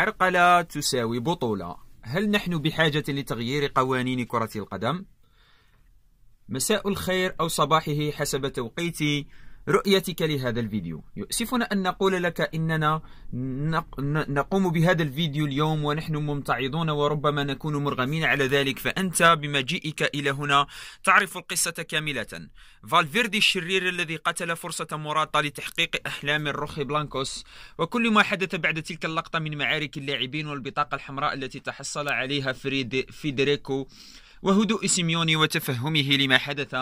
عرقلة تساوي بطولة هل نحن بحاجة لتغيير قوانين كرة القدم؟ مساء الخير أو صباحه حسب توقيتي رؤيتك لهذا الفيديو يؤسفنا أن نقول لك إننا نقوم بهذا الفيديو اليوم ونحن ممتعضون وربما نكون مرغمين على ذلك فأنت بمجيئك إلى هنا تعرف القصة كاملة فالفيردي الشرير الذي قتل فرصة مراطة لتحقيق أحلام الرخ بلانكوس وكل ما حدث بعد تلك اللقطة من معارك اللاعبين والبطاقة الحمراء التي تحصل عليها فريد فيدريكو وهدوء سيميوني وتفهمه لما حدث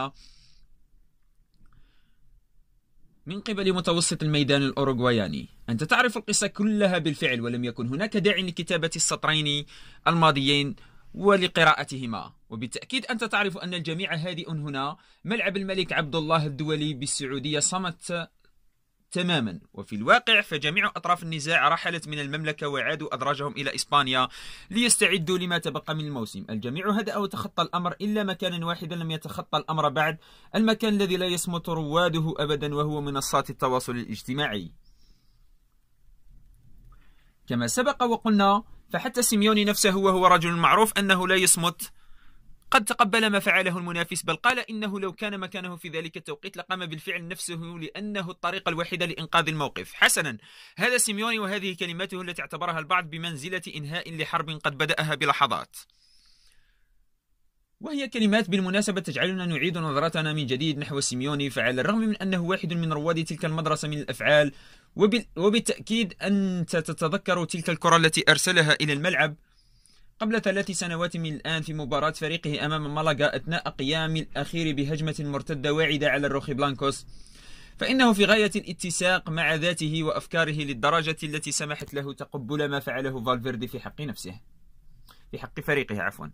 من قبل متوسط الميدان الأوروغواياني أنت تعرف القصة كلها بالفعل ولم يكن هناك داع لكتابة السطرين الماضيين ولقراءتهما وبالتأكيد أنت تعرف أن الجميع هادئ هنا ملعب الملك عبد الله الدولي بالسعودية صمت تماما وفي الواقع فجميع أطراف النزاع رحلت من المملكة وعادوا أدراجهم إلى إسبانيا ليستعدوا لما تبقى من الموسم الجميع هدأ وتخطى الأمر إلا مكانا واحدا لم يتخطى الأمر بعد المكان الذي لا يصمت رواده أبدا وهو منصات التواصل الاجتماعي كما سبق وقلنا فحتى سيميوني نفسه وهو رجل معروف أنه لا يصمت قد تقبل ما فعله المنافس بل قال إنه لو كان مكانه في ذلك التوقيت لقام بالفعل نفسه لأنه الطريقة الوحيدة لإنقاذ الموقف حسنا هذا سيميوني وهذه كلماته التي اعتبرها البعض بمنزلة إنهاء لحرب قد بدأها بلحظات وهي كلمات بالمناسبة تجعلنا نعيد نظرتنا من جديد نحو سيميوني فعلى الرغم من أنه واحد من رواد تلك المدرسة من الأفعال وبالتأكيد أنت تتذكر تلك الكرة التي أرسلها إلى الملعب قبل ثلاث سنوات من الآن في مباراة فريقه أمام مالاغا أثناء قيام الأخير بهجمة مرتدة واعدة على الروخي بلانكوس فإنه في غاية الاتساق مع ذاته وأفكاره للدرجة التي سمحت له تقبل ما فعله فالفيردي في حق نفسه في حق فريقه عفوا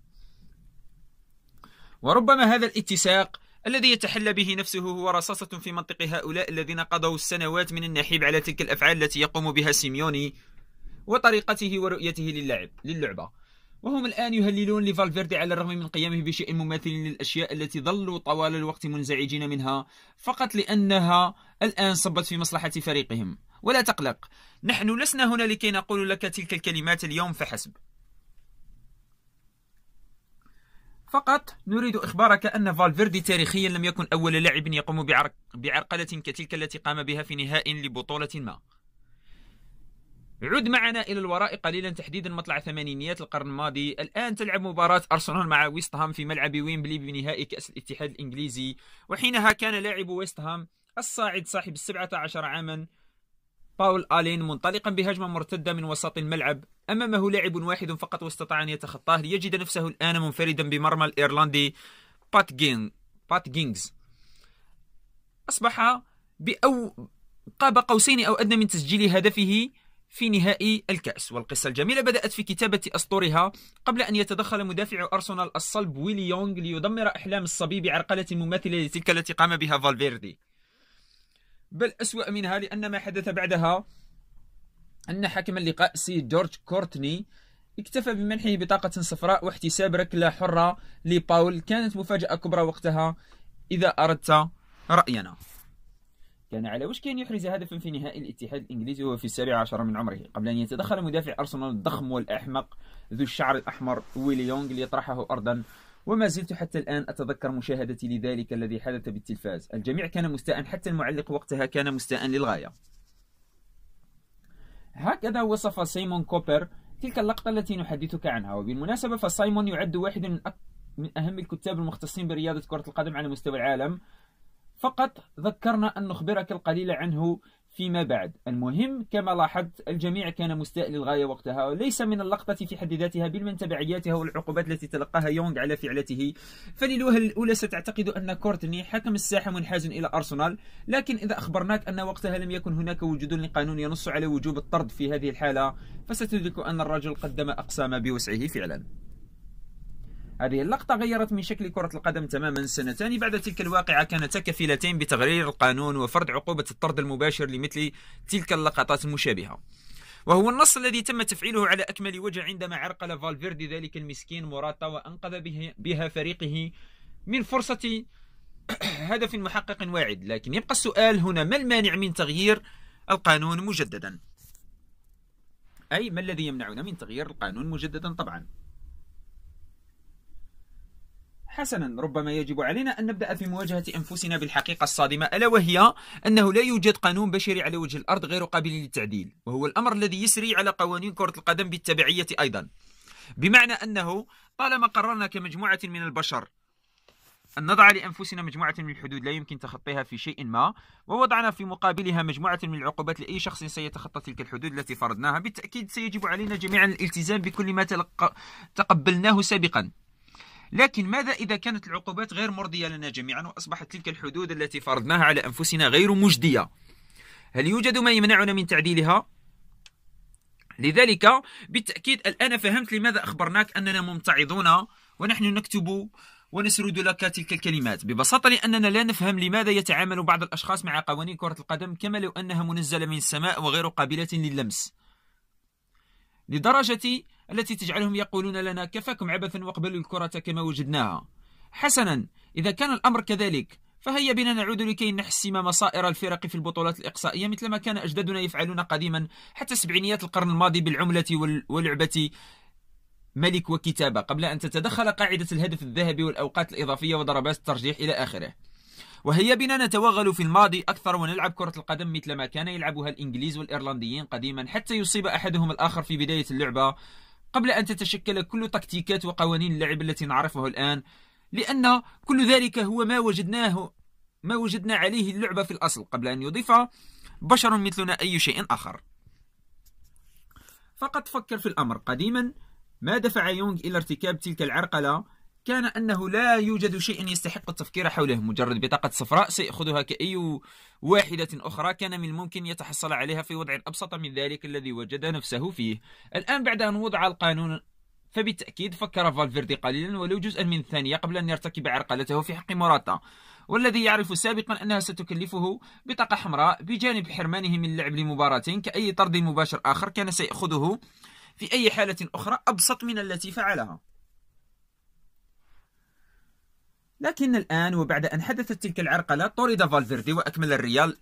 وربما هذا الاتساق الذي يتحلى به نفسه هو رصاصة في منطق هؤلاء الذين قضوا السنوات من النحيب على تلك الأفعال التي يقوم بها سيميوني وطريقته ورؤيته للعب للعبة وهم الآن يهللون لفالفيردي على الرغم من قيامه بشيء مماثل للأشياء التي ظلوا طوال الوقت منزعجين منها فقط لأنها الآن صبت في مصلحة فريقهم ولا تقلق نحن لسنا هنا لكي نقول لك تلك الكلمات اليوم فحسب فقط نريد إخبارك أن فالفيردي تاريخيا لم يكن أول لاعب يقوم بعرقلة كتلك التي قام بها في نهائي لبطولة ما عد معنا إلى الوراء قليلا تحديدا مطلع ثمانينيات القرن الماضي الآن تلعب مباراة أرسنال مع ويست هام في ملعب ويمبلي بنهائي كأس الاتحاد الإنجليزي وحينها كان لاعب ويست هام الصاعد صاحب السبعة عشر عاما باول الين منطلقا بهجمه مرتده من وسط الملعب امامه لاعب واحد فقط واستطاع ان يتخطاه ليجد نفسه الان منفردا بمرمى الايرلندي بات جين بات جينجز اصبح بأو قاب قوسين او ادنى من تسجيل هدفه في نهائي الكأس والقصة الجميلة بدأت في كتابة أسطورها قبل أن يتدخل مدافع أرسنال الصلب ويلي يونغ ليدمر أحلام الصبي بعرقلة مماثلة لتلك التي قام بها فالفيردي بل أسوأ منها لأن ما حدث بعدها أن حكم اللقاء سي جورج كورتني اكتفى بمنحه بطاقة صفراء واحتساب ركلة حرة لباول كانت مفاجأة كبرى وقتها إذا أردت رأينا كان يعني على وشك أن يحرز هدفا في نهائي الاتحاد الإنجليزي وهو في السابع عشر من عمره قبل أن يتدخل مدافع أرسنال الضخم والأحمق ذو الشعر الأحمر ويلي يونغ ليطرحه أرضا وما زلت حتى الآن أتذكر مشاهدتي لذلك الذي حدث بالتلفاز الجميع كان مستاء حتى المعلق وقتها كان مستاء للغاية هكذا وصف سيمون كوبر تلك اللقطة التي نحدثك عنها وبالمناسبة فسايمون يعد واحد من, أك... من أهم الكتاب المختصين برياضة كرة القدم على مستوى العالم فقط ذكرنا أن نخبرك القليل عنه فيما بعد المهم كما لاحظت الجميع كان مستاء للغاية وقتها وليس من اللقطة في حد ذاتها بل من تبعياتها والعقوبات التي تلقاها يونغ على فعلته فللوهلة الأولى ستعتقد أن كورتني حكم الساحة منحاز إلى أرسنال لكن إذا أخبرناك أن وقتها لم يكن هناك وجود لقانون ينص على وجوب الطرد في هذه الحالة فستدرك أن الرجل قدم أقصى ما بوسعه فعلا هذه اللقطة غيرت من شكل كرة القدم تماما سنتان بعد تلك الواقعة كانتا كفيلتين بتغيير القانون وفرض عقوبة الطرد المباشر لمثل تلك اللقطات المشابهة وهو النص الذي تم تفعيله على أكمل وجه عندما عرقل فالفيردي ذلك المسكين موراتا وأنقذ بها فريقه من فرصة هدف محقق واعد لكن يبقى السؤال هنا ما المانع من تغيير القانون مجددا أي ما الذي يمنعنا من تغيير القانون مجددا طبعا حسنا ربما يجب علينا أن نبدأ في مواجهة أنفسنا بالحقيقة الصادمة ألا وهي أنه لا يوجد قانون بشري على وجه الأرض غير قابل للتعديل وهو الأمر الذي يسري على قوانين كرة القدم بالتبعية أيضا بمعنى أنه طالما قررنا كمجموعة من البشر أن نضع لأنفسنا مجموعة من الحدود لا يمكن تخطيها في شيء ما ووضعنا في مقابلها مجموعة من العقوبات لأي شخص سيتخطى تلك الحدود التي فرضناها بالتأكيد سيجب علينا جميعا الالتزام بكل ما تلق... تقبلناه سابقا لكن ماذا إذا كانت العقوبات غير مرضية لنا جميعا وأصبحت تلك الحدود التي فرضناها على أنفسنا غير مجدية هل يوجد ما يمنعنا من تعديلها؟ لذلك بالتأكيد الآن فهمت لماذا أخبرناك أننا ممتعضون ونحن نكتب ونسرد لك تلك الكلمات ببساطة لأننا لا نفهم لماذا يتعامل بعض الأشخاص مع قوانين كرة القدم كما لو أنها منزلة من السماء وغير قابلة للمس لدرجة التي تجعلهم يقولون لنا كفاكم عبثا واقبلوا الكرة كما وجدناها حسنا إذا كان الأمر كذلك فهيا بنا نعود لكي نحسم مصائر الفرق في البطولات الإقصائية مثلما كان أجدادنا يفعلون قديما حتى سبعينيات القرن الماضي بالعملة ولعبة ملك وكتابة قبل أن تتدخل قاعدة الهدف الذهبي والأوقات الإضافية وضربات الترجيح إلى آخره وهيا بنا نتوغل في الماضي أكثر ونلعب كرة القدم مثل ما كان يلعبها الإنجليز والإيرلنديين قديما حتى يصيب أحدهم الآخر في بداية اللعبة قبل أن تتشكل كل تكتيكات وقوانين اللعب التي نعرفه الآن لأن كل ذلك هو ما وجدناه ما وجدنا عليه اللعبة في الأصل قبل أن يضيف بشر مثلنا أي شيء آخر فقط فكر في الأمر قديما ما دفع يونغ إلى ارتكاب تلك العرقلة كان أنه لا يوجد شيء يستحق التفكير حوله مجرد بطاقة صفراء سيأخذها كأي واحدة أخرى كان من الممكن يتحصل عليها في وضع أبسط من ذلك الذي وجد نفسه فيه الآن بعد أن وضع القانون فبالتأكيد فكر فالفيردي قليلا ولو جزءا من الثانية قبل أن يرتكب عرقلته في حق موراتا والذي يعرف سابقا أنها ستكلفه بطاقة حمراء بجانب حرمانه من اللعب لمباراتين كأي طرد مباشر آخر كان سيأخذه في أي حالة أخرى أبسط من التي فعلها لكن الآن وبعد أن حدثت تلك العرقلة طرد فالفيردي وأكمل الريال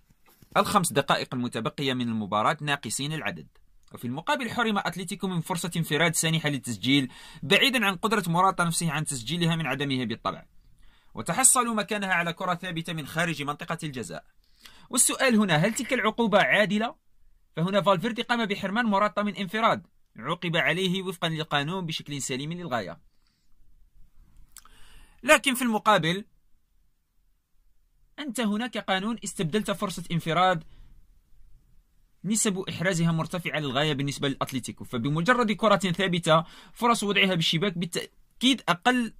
الخمس دقائق المتبقية من المباراة ناقصين العدد وفي المقابل حرم أتلتيكو من فرصة انفراد سانحة للتسجيل بعيدا عن قدرة مراطة نفسه عن تسجيلها من عدمه بالطبع وتحصلوا مكانها على كرة ثابتة من خارج منطقة الجزاء والسؤال هنا هل تلك العقوبة عادلة؟ فهنا فالفيردي قام بحرمان مراطة من انفراد عوقب عليه وفقا للقانون بشكل سليم للغاية لكن في المقابل أنت هناك قانون استبدلت فرصة انفراد نسب إحرازها مرتفعة للغاية بالنسبة للأتليتيكو فبمجرد كرة ثابتة فرص وضعها بالشباك بالتأكيد أقل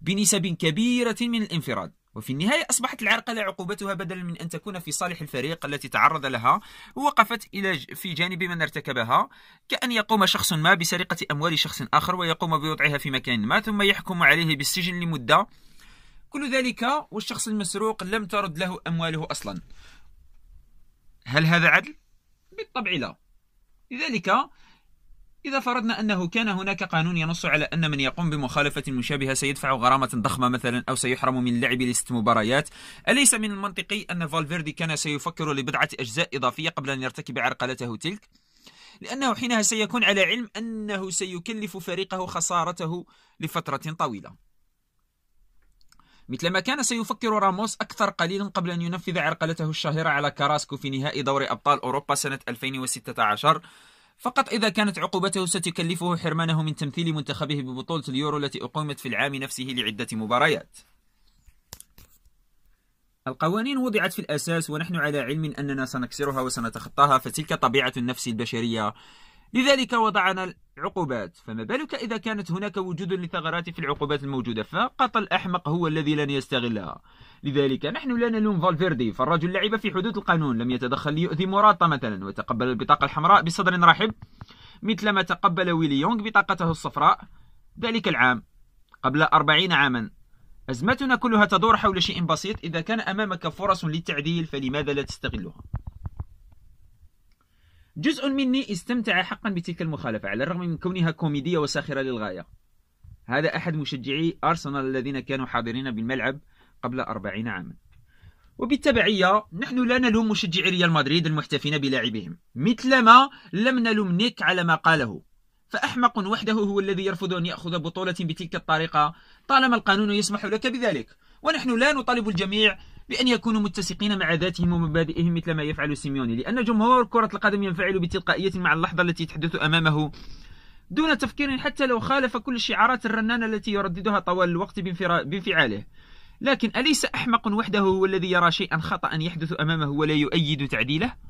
بنسب كبيرة من الانفراد وفي النهاية أصبحت العرقلة عقوبتها بدلا من أن تكون في صالح الفريق التي تعرض لها وقفت إلى في جانب من ارتكبها كأن يقوم شخص ما بسرقة أموال شخص آخر ويقوم بوضعها في مكان ما ثم يحكم عليه بالسجن لمدة كل ذلك والشخص المسروق لم ترد له أمواله أصلا هل هذا عدل؟ بالطبع لا لذلك إذا فرضنا أنه كان هناك قانون ينص على أن من يقوم بمخالفة مشابهة سيدفع غرامة ضخمة مثلا أو سيحرم من لعب لست مباريات أليس من المنطقي أن فالفيردي كان سيفكر لبضعة أجزاء إضافية قبل أن يرتكب عرقلته تلك؟ لأنه حينها سيكون على علم أنه سيكلف فريقه خسارته لفترة طويلة مثلما كان سيفكر راموس أكثر قليلا قبل أن ينفذ عرقلته الشهيرة على كاراسكو في نهائي دوري أبطال أوروبا سنة 2016 فقط إذا كانت عقوبته ستكلفه حرمانه من تمثيل منتخبه ببطولة اليورو التي أقيمت في العام نفسه لعدة مباريات القوانين وضعت في الأساس ونحن على علم أننا سنكسرها وسنتخطاها فتلك طبيعة النفس البشرية لذلك وضعنا عقوبات فما بالك إذا كانت هناك وجود لثغرات في العقوبات الموجودة فقط الأحمق هو الذي لن يستغلها لذلك نحن لا نلوم فالفيردي فالرجل لعب في حدود القانون لم يتدخل ليؤذي مراطة مثلا وتقبل البطاقة الحمراء بصدر رحب مثلما تقبل ويلي يونغ بطاقته الصفراء ذلك العام قبل أربعين عاما أزمتنا كلها تدور حول شيء بسيط إذا كان أمامك فرص للتعديل فلماذا لا تستغلها جزء مني استمتع حقا بتلك المخالفة على الرغم من كونها كوميدية وساخرة للغاية هذا أحد مشجعي أرسنال الذين كانوا حاضرين بالملعب قبل أربعين عاما وبالتبعية نحن لا نلوم مشجعي ريال مدريد المحتفين بلاعبهم مثلما لم نلوم نيك على ما قاله فأحمق وحده هو الذي يرفض أن يأخذ بطولة بتلك الطريقة طالما القانون يسمح لك بذلك ونحن لا نطالب الجميع بأن يكونوا متسقين مع ذاتهم ومبادئهم مثل ما يفعل سيميوني لأن جمهور كرة القدم ينفعل بتلقائية مع اللحظة التي تحدث أمامه دون تفكير حتى لو خالف كل الشعارات الرنانة التي يرددها طوال الوقت بانفعاله لكن أليس أحمق وحده هو الذي يرى شيئا خطأ يحدث أمامه ولا يؤيد تعديله؟